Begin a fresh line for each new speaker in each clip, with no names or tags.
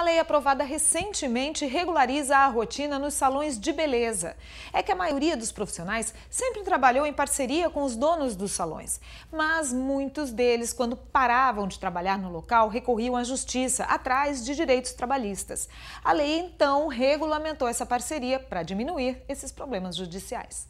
Uma lei aprovada recentemente regulariza a rotina nos salões de beleza. É que a maioria dos profissionais sempre trabalhou em parceria com os donos dos salões, mas muitos deles, quando paravam de trabalhar no local, recorriam à justiça atrás de direitos trabalhistas. A lei então regulamentou essa parceria para diminuir esses problemas judiciais.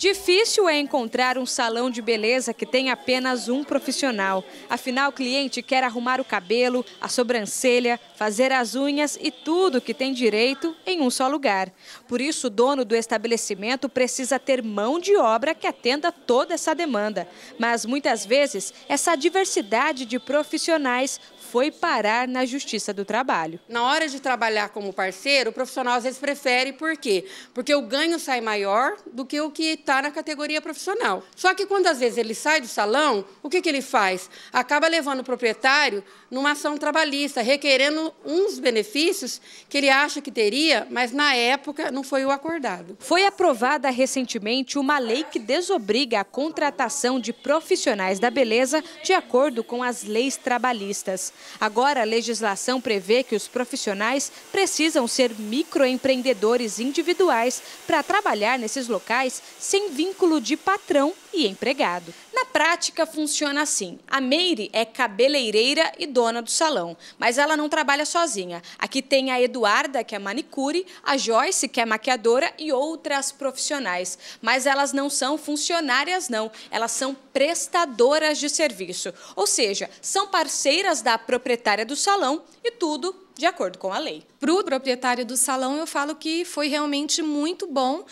Difícil é encontrar um salão de beleza que tenha apenas um profissional. Afinal, o cliente quer arrumar o cabelo, a sobrancelha, fazer as unhas e tudo que tem direito em um só lugar. Por isso, o dono do estabelecimento precisa ter mão de obra que atenda toda essa demanda. Mas muitas vezes, essa diversidade de profissionais foi parar na Justiça do Trabalho. Na hora de trabalhar como parceiro, o profissional às vezes prefere, por quê? Porque o ganho sai maior do que o que está na categoria profissional. Só que quando às vezes ele sai do salão, o que, que ele faz? Acaba levando o proprietário numa ação trabalhista, requerendo uns benefícios que ele acha que teria, mas na época não foi o acordado. Foi aprovada recentemente uma lei que desobriga a contratação de profissionais da beleza de acordo com as leis trabalhistas. Agora, a legislação prevê que os profissionais precisam ser microempreendedores individuais para trabalhar nesses locais sem sem vínculo de patrão e empregado. Na prática, funciona assim. A Meire é cabeleireira e dona do salão, mas ela não trabalha sozinha. Aqui tem a Eduarda, que é manicure, a Joyce, que é maquiadora e outras profissionais. Mas elas não são funcionárias, não. Elas são prestadoras de serviço. Ou seja, são parceiras da proprietária do salão e tudo
de acordo com a lei. Para o proprietário do salão, eu falo que foi realmente muito bom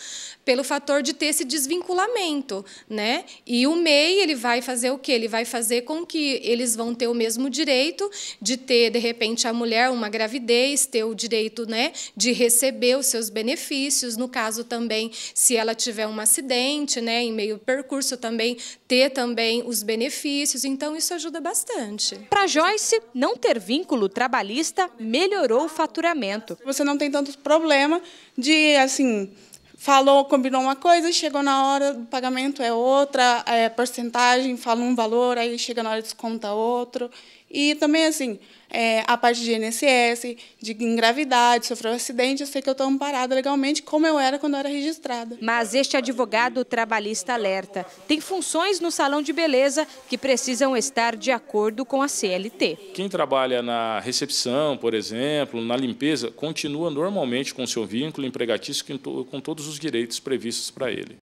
pelo fator de ter esse desvinculamento, né? E o MEI, ele vai fazer o quê? Ele vai fazer com que eles vão ter o mesmo direito de ter, de repente, a mulher uma gravidez, ter o direito, né, de receber os seus benefícios, no caso também, se ela tiver um acidente, né, em meio ao percurso também, ter também os benefícios. Então, isso ajuda bastante.
Para Joyce, não ter vínculo trabalhista, mesmo melhorou o faturamento. Você não tem tanto problema de, assim, falou, combinou uma coisa, chegou na hora do pagamento é outra, é porcentagem, fala um valor, aí chega na hora desconta outro. E também, assim, é, a parte de INSS, de engravidade, sofreu sofrer um acidente, eu sei que eu estou amparada legalmente, como eu era quando eu era registrada. Mas este advogado trabalhista alerta. Tem funções no salão de beleza que precisam estar de acordo com a CLT. Quem trabalha na recepção, por exemplo,
na limpeza, continua normalmente com seu vínculo empregatício com todos os direitos previstos para ele.